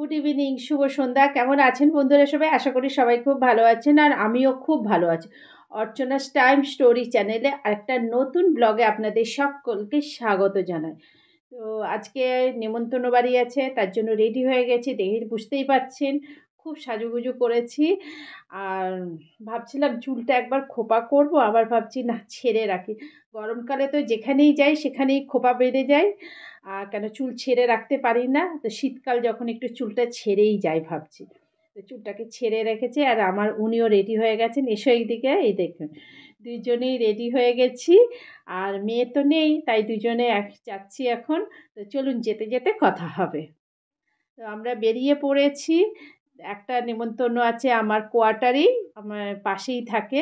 good evening শুভ সন্ধ্যা কেমন আছেন বন্ধুরা সবাই আশা করি সবাই খুব ভালো আছেন আর আমিও খুব ভালো আছি অর্চনাস টাইম স্টোরি চ্যানেলে আরেকটা নতুন ব্লগে আপনাদের সকলকে স্বাগত জানাই তো আজকে নেমন্তন্ন বাড়ি আছে তার জন্য রেডি হয়ে গেছি দেখে বুঝতেই পারছেন খুব সাজুগুজু করেছি আর ভাবছিলাম চুলটা একবার খোপা করব আবার ভাবছি না ছেড়ে রাখি গরমকালে তো যেখানেই যাই সেখানেই খোপা বেঁধে যাই আর কেন চুল ছেড়ে রাখতে পারি না তো শীতকাল যখন একটু চুলটা ছেড়েই যাই ভাবছি তো চুলটাকে ছেড়ে রেখেছে আর আমার উনিও রেডি হয়ে গেছেন এসো এইদিকে এই দেখুন দুজনেই রেডি হয়ে গেছি আর মেয়ে তো নেই তাই দুজনে এক যাচ্ছি এখন তো চলুন যেতে যেতে কথা হবে তো আমরা বেরিয়ে পড়েছি একটা নেমন্তন্ন আছে আমার কোয়ার্টারেই আমার পাশেই থাকে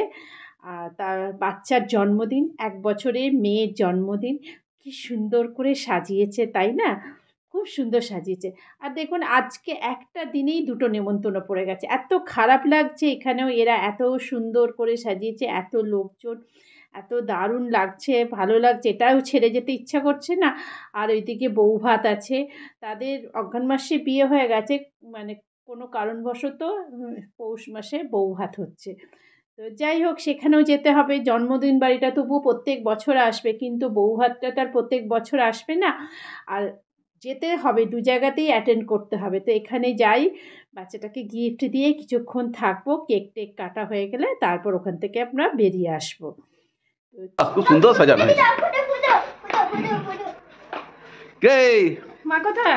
তার বাচ্চার জন্মদিন এক বছরে মেয়ের জন্মদিন কি সুন্দর করে সাজিয়েছে তাই না খুব সুন্দর সাজিয়েছে আর দেখুন আজকে একটা দিনেই দুটো নেমন্তন্ন পড়ে গেছে এত খারাপ লাগছে এখানেও এরা এত সুন্দর করে সাজিয়েছে এত লোকজন এত দারুণ লাগছে ভালো লাগছে এটাও ছেড়ে যেতে ইচ্ছা করছে না আর ওইদিকে বউ ভাত আছে তাদের অজ্ঞান মাসে বিয়ে হয়ে গেছে মানে কোনো কারণবশত পৌষ মাসে বউ ভাত হচ্ছে তো যাই হোক সেখানেও যেতে হবে জন্মদিন বাড়িটা তবু প্রত্যেক বছর আসবে কিন্তু বউ ভাতটা তার প্রত্যেক বছর আসবে না আর যেতে হবে দু জায়গাতেই অ্যাটেন্ড করতে হবে তো এখানে যাই বাচ্চাটাকে গিফট দিয়ে কিছুক্ষণ থাকবো কেক টেক কাটা হয়ে গেলে তারপর ওখান থেকে আমরা বেরিয়ে আসবো সুন্দর মা কোথায়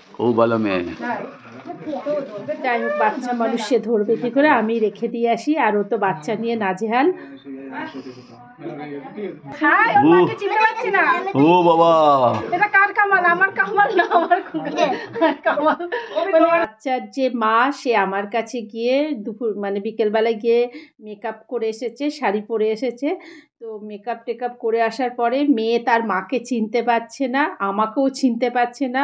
বাচ্চা মানুষ সে ধরবে কি করে আমি রেখে দিয়ে আসি আর ও তো বাচ্চা নিয়ে নাজেহাল মানে বাচ্চার যে মা সে আমার কাছে গিয়ে দুপুর মানে বিকেলবেলায় গিয়ে মেকআপ করে এসেছে শাড়ি পরে এসেছে তো মেকআপ টেকআপ করে আসার পরে মেয়ে তার মাকে চিনতে পারছে না আমাকেও চিনতে পারছে না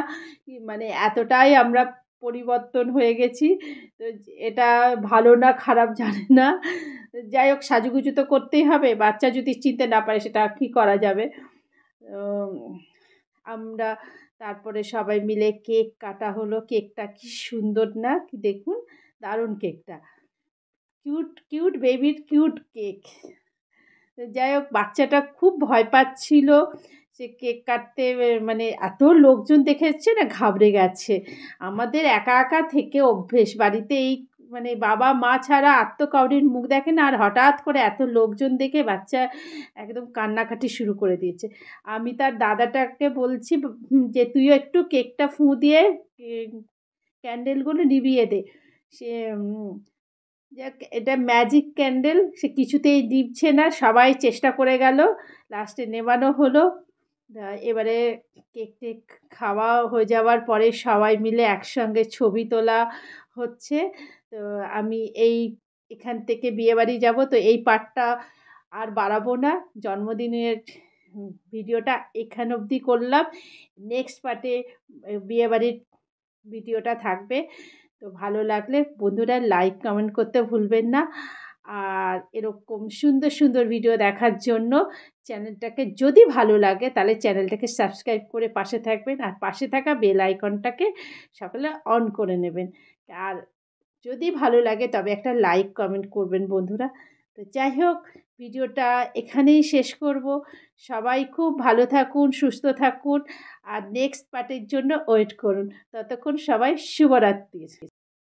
মানে এতটাই আমরা পরিবর্তন হয়ে গেছি তো এটা ভালো না খারাপ জানে না যাই হোক সাজুগুজু তো করতেই হবে বাচ্চা যদি চিনতে না পারে সেটা কী করা যাবে আমরা তারপরে সবাই মিলে কেক কাটা হলো কেকটা কি সুন্দর না কি দেখুন দারুণ কেকটা কিউট কিউট বেবির কিউট কেক যাই হোক বাচ্চাটা খুব ভয় পাচ্ছিল যে কেক কাটতে মানে এত লোকজন দেখে এসছে না ঘাবড়ে গেছে আমাদের একা একা থেকে অভ্যেস বাড়িতে এই মানে বাবা মা ছাড়া আর তো কাউরির মুখ দেখে না আর হঠাৎ করে এত লোকজন দেখে বাচ্চা একদম কান্নাকাটি শুরু করে দিয়েছে আমি তার দাদাটাকে বলছি যে তুইও একটু কেকটা ফুঁ দিয়ে ক্যান্ডেলগুলো নিভিয়ে দে সে যাক এটা ম্যাজিক ক্যান্ডেল সে কিছুতেই দিচ্ছে না সবাই চেষ্টা করে গেল লাস্টে নেবানো হলো এবারে কেক টেক খাওয়া হয়ে যাওয়ার পরে সবাই মিলে একসঙ্গে ছবি তোলা হচ্ছে তো আমি এই এখান থেকে বিয়েবাড়ি যাব তো এই পার্টটা আর বাড়াবো না জন্মদিনের ভিডিওটা এখান অবধি করলাম নেক্সট পার্টে বিয়েবাড়ির ভিডিওটা থাকবে তো ভালো লাগলে বন্ধুরা লাইক কমেন্ট করতে ভুলবেন না আর এরকম সুন্দর সুন্দর ভিডিও দেখার জন্য চ্যানেলটাকে যদি ভালো লাগে তাহলে চ্যানেলটাকে সাবস্ক্রাইব করে পাশে থাকবেন আর পাশে থাকা বেল আইকনটাকে সকালে অন করে নেবেন আর যদি ভালো লাগে তবে একটা লাইক কমেন্ট করবেন বন্ধুরা তো যাই হোক ভিডিওটা এখানেই শেষ করব সবাই খুব ভালো থাকুন সুস্থ থাকুন আর নেক্সট পার্টের জন্য ওয়েট করুন ততক্ষণ সবাই শুভরাত্রি